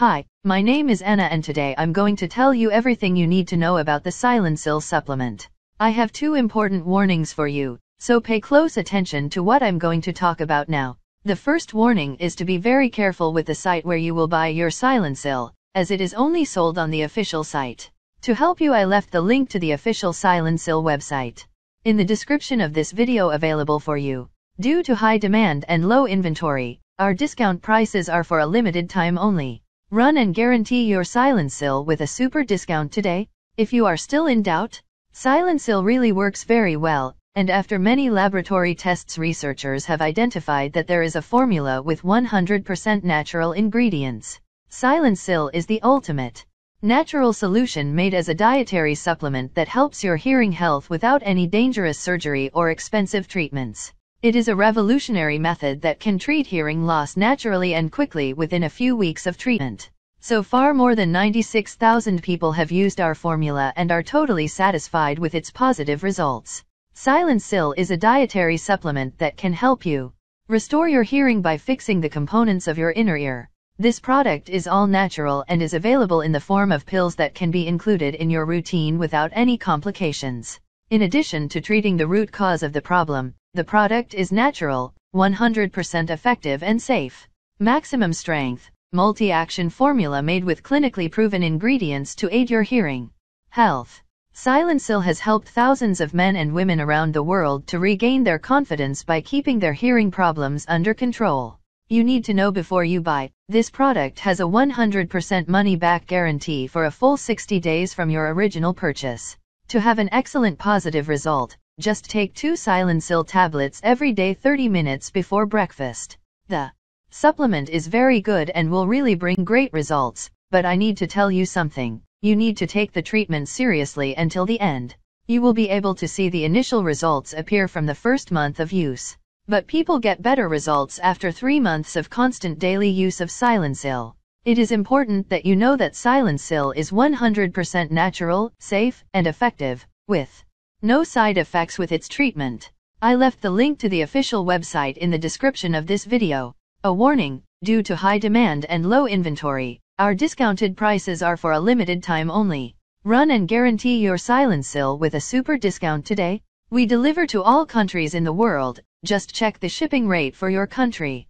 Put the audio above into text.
Hi, my name is Anna and today I'm going to tell you everything you need to know about the Silencil supplement. I have two important warnings for you, so pay close attention to what I'm going to talk about now. The first warning is to be very careful with the site where you will buy your Silencil, as it is only sold on the official site. To help you I left the link to the official Silencil website in the description of this video available for you. Due to high demand and low inventory, our discount prices are for a limited time only. Run and guarantee your Silencil with a super discount today. If you are still in doubt, Silencil really works very well, and after many laboratory tests researchers have identified that there is a formula with 100% natural ingredients. Silencil is the ultimate natural solution made as a dietary supplement that helps your hearing health without any dangerous surgery or expensive treatments. It is a revolutionary method that can treat hearing loss naturally and quickly within a few weeks of treatment. So far more than 96,000 people have used our formula and are totally satisfied with its positive results. Silencil is a dietary supplement that can help you restore your hearing by fixing the components of your inner ear. This product is all natural and is available in the form of pills that can be included in your routine without any complications. In addition to treating the root cause of the problem, the product is natural, 100% effective and safe. Maximum strength, multi-action formula made with clinically proven ingredients to aid your hearing health. Silencil has helped thousands of men and women around the world to regain their confidence by keeping their hearing problems under control. You need to know before you buy. This product has a 100% money back guarantee for a full 60 days from your original purchase. To have an excellent positive result, just take two Silencil tablets every day 30 minutes before breakfast. The supplement is very good and will really bring great results, but I need to tell you something. You need to take the treatment seriously until the end. You will be able to see the initial results appear from the first month of use. But people get better results after three months of constant daily use of Silencil. It is important that you know that Silencil is 100% natural, safe, and effective, with no side effects with its treatment. I left the link to the official website in the description of this video. A warning, due to high demand and low inventory, our discounted prices are for a limited time only. Run and guarantee your sill with a super discount today. We deliver to all countries in the world, just check the shipping rate for your country.